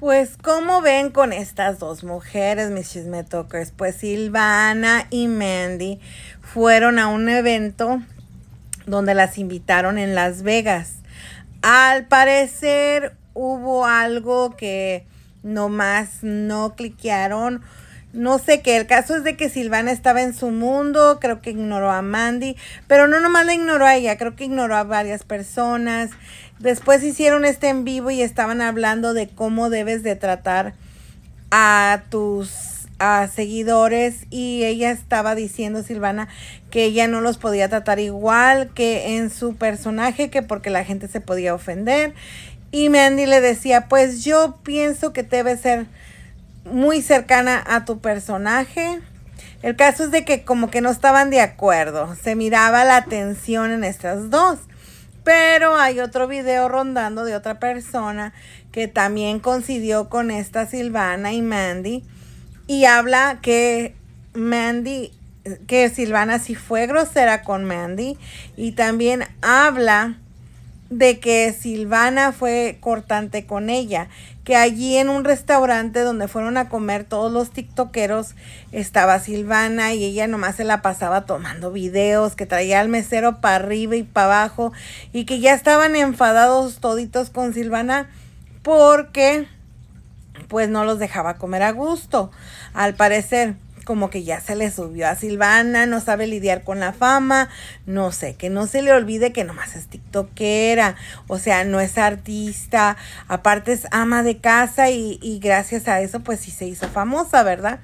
Pues, ¿cómo ven con estas dos mujeres, mis chismetokers, Pues Silvana y Mandy fueron a un evento donde las invitaron en Las Vegas. Al parecer hubo algo que nomás no cliquearon no sé qué. El caso es de que Silvana estaba en su mundo, creo que ignoró a Mandy, pero no nomás la ignoró a ella, creo que ignoró a varias personas. Después hicieron este en vivo y estaban hablando de cómo debes de tratar a tus seguidores y ella estaba diciendo Silvana que ella no los podía tratar igual que en su personaje que porque la gente se podía ofender y Mandy le decía pues yo pienso que debe ser muy cercana a tu personaje. El caso es de que como que no estaban de acuerdo, se miraba la tensión en estas dos. Pero hay otro video rondando de otra persona que también coincidió con esta Silvana y Mandy y habla que Mandy, que Silvana sí fue grosera con Mandy y también habla de que Silvana fue cortante con ella, que allí en un restaurante donde fueron a comer todos los tiktokeros estaba Silvana y ella nomás se la pasaba tomando videos, que traía al mesero para arriba y para abajo y que ya estaban enfadados toditos con Silvana porque pues no los dejaba comer a gusto, al parecer como que ya se le subió a Silvana, no sabe lidiar con la fama, no sé, que no se le olvide que nomás es TikTokera, o sea, no es artista, aparte es ama de casa y, gracias a eso pues sí se hizo famosa, ¿verdad?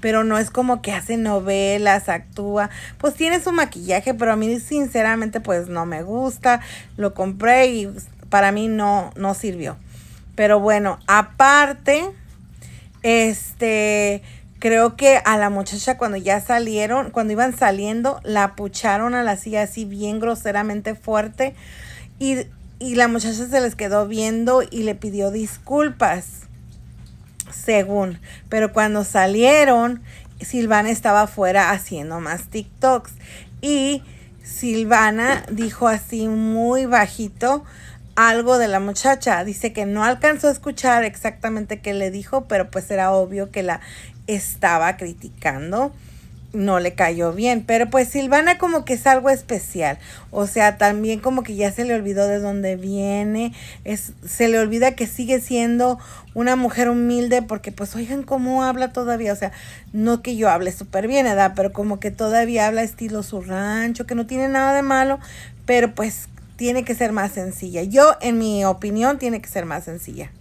Pero no es como que hace novelas, actúa, pues tiene su maquillaje, pero a mí sinceramente pues no me gusta, lo compré y para mí no, no sirvió. Pero bueno, aparte, este Creo que a la muchacha cuando ya salieron, cuando iban saliendo, la pucharon a la silla así bien groseramente fuerte y, y la muchacha se les quedó viendo y le pidió disculpas, según. Pero cuando salieron, Silvana estaba afuera haciendo más TikToks y Silvana dijo así muy bajito, algo de la muchacha. Dice que no alcanzó a escuchar exactamente qué le dijo, pero pues era obvio que la estaba criticando. No le cayó bien, pero pues Silvana como que es algo especial. O sea, también como que ya se le olvidó de dónde viene, es, se le olvida que sigue siendo una mujer humilde porque pues oigan cómo habla todavía. O sea, no que yo hable súper bien, edad, pero como que todavía habla estilo su rancho, que no tiene nada de malo, pero pues tiene que ser más sencilla. Yo, en mi opinión, tiene que ser más sencilla.